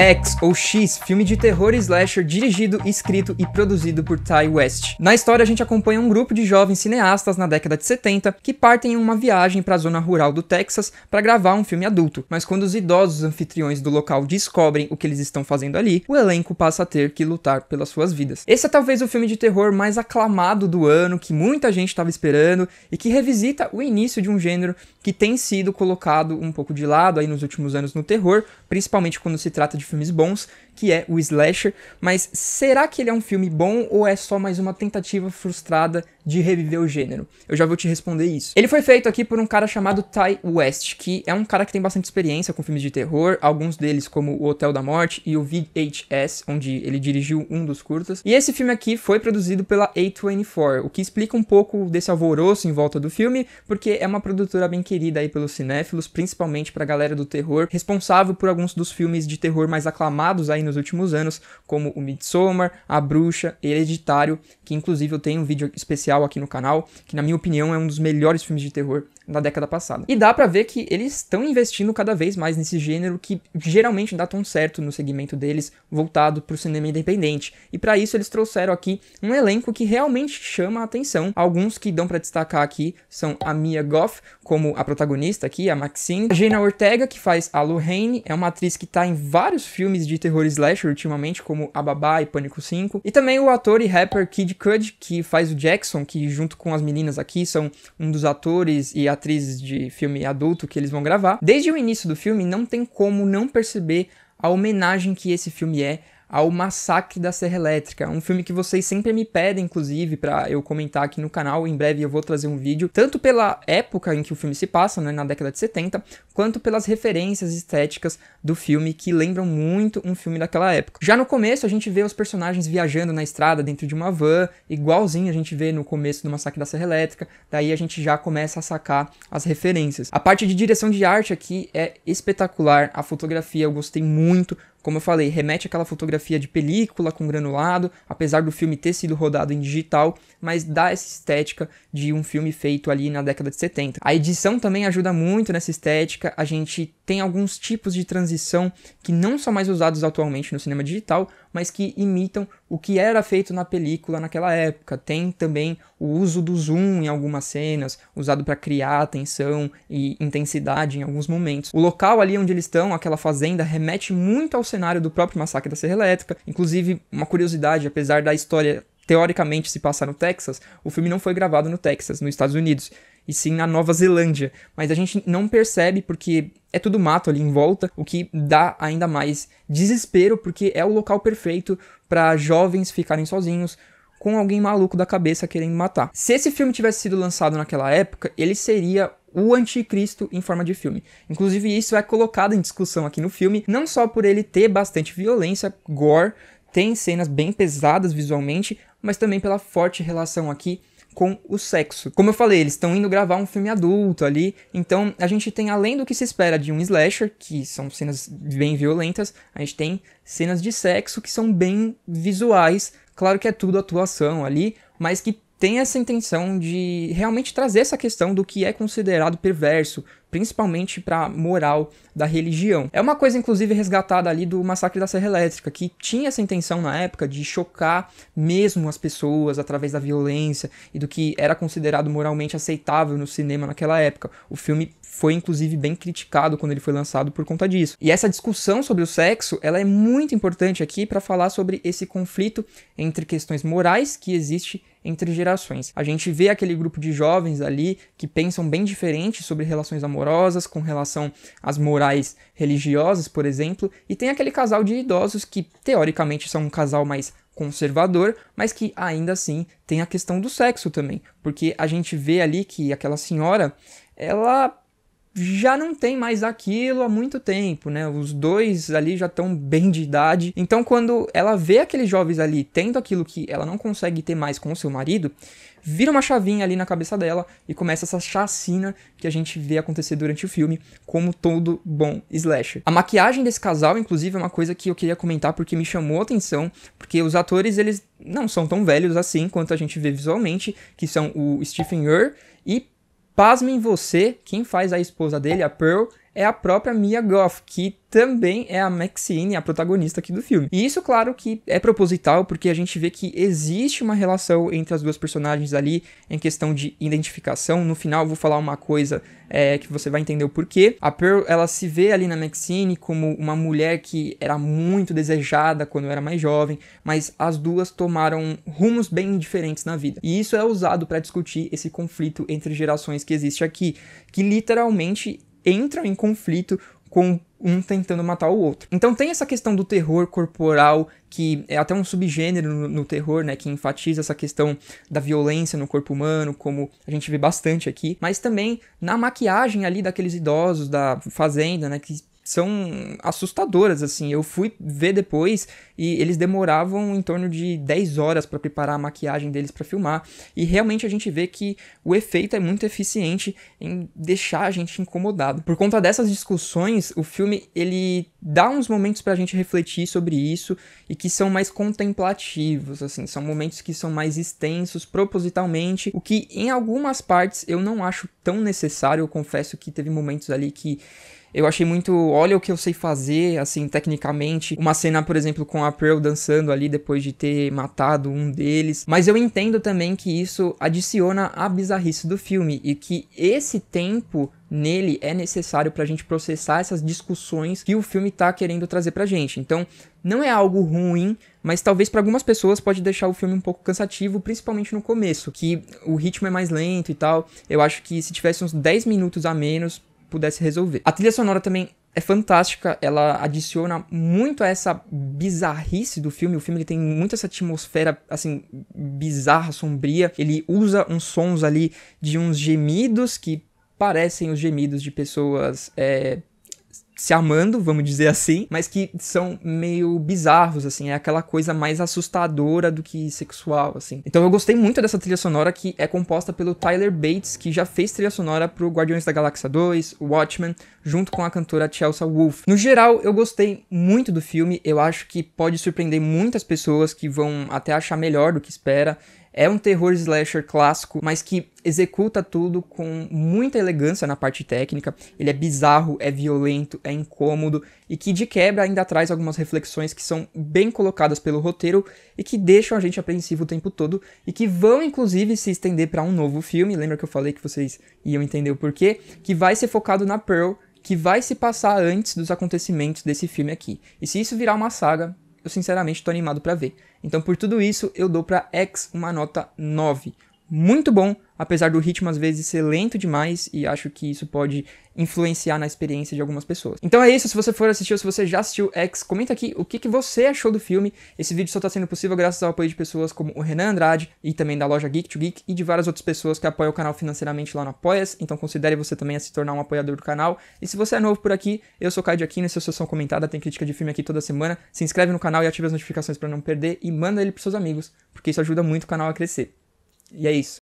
X ou X, filme de terror slasher dirigido, escrito e produzido por Ty West. Na história, a gente acompanha um grupo de jovens cineastas na década de 70 que partem em uma viagem para a zona rural do Texas para gravar um filme adulto, mas quando os idosos anfitriões do local descobrem o que eles estão fazendo ali, o elenco passa a ter que lutar pelas suas vidas. Esse é talvez o filme de terror mais aclamado do ano, que muita gente estava esperando e que revisita o início de um gênero que tem sido colocado um pouco de lado aí nos últimos anos no terror, principalmente quando se trata de filmes bons, que é o Slasher, mas será que ele é um filme bom ou é só mais uma tentativa frustrada de reviver o gênero? Eu já vou te responder isso. Ele foi feito aqui por um cara chamado Ty West, que é um cara que tem bastante experiência com filmes de terror, alguns deles como O Hotel da Morte e o VHS, onde ele dirigiu um dos curtas. E esse filme aqui foi produzido pela A24, o que explica um pouco desse alvoroço em volta do filme, porque é uma produtora bem querida aí pelos cinéfilos, principalmente pra galera do terror, responsável por alguns dos filmes de terror mais aclamados aí no nos últimos anos, como o Midsommar, A Bruxa, Hereditário, que inclusive eu tenho um vídeo especial aqui no canal, que na minha opinião é um dos melhores filmes de terror da década passada. E dá para ver que eles estão investindo cada vez mais nesse gênero que geralmente dá tão certo no segmento deles, voltado para o cinema independente. E para isso eles trouxeram aqui um elenco que realmente chama a atenção. Alguns que dão para destacar aqui são a Mia Goff como a protagonista aqui, a Maxine, a Gina Ortega que faz a Lorraine, é uma atriz que tá em vários filmes de terror slasher ultimamente, como A Babá e Pânico 5, e também o ator e rapper Kid Cudi que faz o Jackson, que junto com as meninas aqui são um dos atores e atrizes de filme adulto que eles vão gravar, desde o início do filme não tem como não perceber a homenagem que esse filme é ao Massacre da Serra Elétrica, um filme que vocês sempre me pedem, inclusive, para eu comentar aqui no canal. Em breve eu vou trazer um vídeo, tanto pela época em que o filme se passa, né, na década de 70, quanto pelas referências estéticas do filme que lembram muito um filme daquela época. Já no começo a gente vê os personagens viajando na estrada dentro de uma van, igualzinho a gente vê no começo do Massacre da Serra Elétrica, daí a gente já começa a sacar as referências. A parte de direção de arte aqui é espetacular, a fotografia eu gostei muito, como eu falei, remete àquela fotografia de película com granulado, apesar do filme ter sido rodado em digital, mas dá essa estética de um filme feito ali na década de 70. A edição também ajuda muito nessa estética, a gente tem alguns tipos de transição que não são mais usados atualmente no cinema digital, mas que imitam o que era feito na película naquela época. Tem também o uso do zoom em algumas cenas, usado para criar atenção e intensidade em alguns momentos. O local ali onde eles estão, aquela fazenda, remete muito ao cenário do próprio massacre da Serra Elétrica. Inclusive, uma curiosidade, apesar da história teoricamente se passar no Texas, o filme não foi gravado no Texas, nos Estados Unidos e sim na Nova Zelândia. Mas a gente não percebe porque é tudo mato ali em volta, o que dá ainda mais desespero, porque é o local perfeito para jovens ficarem sozinhos, com alguém maluco da cabeça querendo matar. Se esse filme tivesse sido lançado naquela época, ele seria o anticristo em forma de filme. Inclusive, isso é colocado em discussão aqui no filme, não só por ele ter bastante violência, gore, tem cenas bem pesadas visualmente, mas também pela forte relação aqui com o sexo. Como eu falei, eles estão indo gravar um filme adulto ali, então a gente tem além do que se espera de um slasher, que são cenas bem violentas, a gente tem cenas de sexo que são bem visuais. Claro que é tudo atuação ali, mas que tem essa intenção de realmente trazer essa questão do que é considerado perverso, principalmente para a moral da religião. É uma coisa, inclusive, resgatada ali do massacre da Serra Elétrica, que tinha essa intenção na época de chocar mesmo as pessoas através da violência e do que era considerado moralmente aceitável no cinema naquela época. O filme foi, inclusive, bem criticado quando ele foi lançado por conta disso. E essa discussão sobre o sexo, ela é muito importante aqui para falar sobre esse conflito entre questões morais que existe entre gerações. A gente vê aquele grupo de jovens ali que pensam bem diferente sobre relações amorosas amorosas, com relação às morais religiosas, por exemplo, e tem aquele casal de idosos que teoricamente são um casal mais conservador, mas que ainda assim tem a questão do sexo também, porque a gente vê ali que aquela senhora, ela já não tem mais aquilo há muito tempo, né? Os dois ali já estão bem de idade. Então, quando ela vê aqueles jovens ali tendo aquilo que ela não consegue ter mais com o seu marido, vira uma chavinha ali na cabeça dela e começa essa chacina que a gente vê acontecer durante o filme, como todo bom slasher. A maquiagem desse casal, inclusive, é uma coisa que eu queria comentar porque me chamou a atenção, porque os atores, eles não são tão velhos assim quanto a gente vê visualmente, que são o Stephen Ur e pasmem você, quem faz a esposa dele, a Pearl, é a própria Mia Goff, que também é a Maxine, a protagonista aqui do filme. E isso, claro, que é proposital, porque a gente vê que existe uma relação entre as duas personagens ali, em questão de identificação. No final, vou falar uma coisa é, que você vai entender o porquê. A Pearl, ela se vê ali na Maxine como uma mulher que era muito desejada quando era mais jovem, mas as duas tomaram rumos bem diferentes na vida. E isso é usado para discutir esse conflito entre gerações que existe aqui, que literalmente entram em conflito com um tentando matar o outro. Então tem essa questão do terror corporal, que é até um subgênero no, no, terror, né, que enfatiza essa questão da violência no corpo humano, como a gente vê bastante aqui, mas também na maquiagem ali daqueles idosos da fazenda, né, que são assustadoras, assim. Eu fui ver depois e eles demoravam em torno de 10 horas para preparar a maquiagem deles para filmar. E realmente a gente vê que o efeito é muito eficiente em deixar a gente incomodado. Por conta dessas discussões, o filme ele dá uns momentos pra gente refletir sobre isso e que são mais contemplativos, assim, são momentos que são mais extensos propositalmente, o que em algumas partes eu não acho tão necessário, eu confesso que teve momentos ali que eu achei muito, olha o que eu sei fazer, assim, tecnicamente. Uma cena, por exemplo, com a Pearl dançando ali depois de ter matado um deles. Mas eu entendo também que isso adiciona a bizarrice do filme e que esse tempo nele é necessário para a gente processar essas discussões que o filme está querendo trazer para gente. Então, não é algo ruim, mas talvez para algumas pessoas pode deixar o filme um pouco cansativo, principalmente no começo, que o ritmo é mais lento e tal. Eu acho que se tivesse uns 10 minutos a menos, pudesse resolver. A trilha sonora também é fantástica, ela adiciona muito a essa bizarrice do filme. O filme ele tem muito essa atmosfera assim bizarra, sombria. Ele usa uns sons ali de uns gemidos que parecem os gemidos de pessoas é, se amando, vamos dizer assim, mas que são meio bizarros, assim, é aquela coisa mais assustadora do que sexual, assim. Então eu gostei muito dessa trilha sonora que é composta pelo Tyler Bates, que já fez trilha sonora pro Guardiões da Galáxia 2, Watchmen, junto com a cantora Chelsea Wolfe. No geral, eu gostei muito do filme, eu acho que pode surpreender muitas pessoas que vão até achar melhor do que espera. É um terror slasher clássico, mas que executa tudo com muita elegância na parte técnica. Ele é bizarro, é violento, é é incômodo e que de quebra ainda traz algumas reflexões que são bem colocadas pelo roteiro e que deixam a gente apreensivo o tempo todo e que vão inclusive se estender para um novo filme. Lembra que eu falei que vocês iam entender o porquê? Que vai ser focado na Pearl, que vai se passar antes dos acontecimentos desse filme aqui. E se isso virar uma saga, eu sinceramente estou animado para ver. Então, por tudo isso, eu dou para X uma nota 9. Muito bom, apesar do ritmo às vezes ser lento demais e acho que isso pode influenciar na experiência de algumas pessoas. Então é isso, se você for assistir ou se você já assistiu X, comenta aqui o que, que você achou do filme. Esse vídeo só está sendo possível graças ao apoio de pessoas como o Renan Andrade e também da loja Geek to Geek e de várias outras pessoas que apoiam o canal financeiramente lá no Apoias, então considere você também a se tornar um apoiador do canal. E se você é novo por aqui, eu sou o Caio de Aquino, esse é o Sessão Comentada, tem crítica de filme aqui toda semana. Se inscreve no canal e ative as notificações para não perder e manda ele pros seus amigos, porque isso ajuda muito o canal a crescer. E é isso.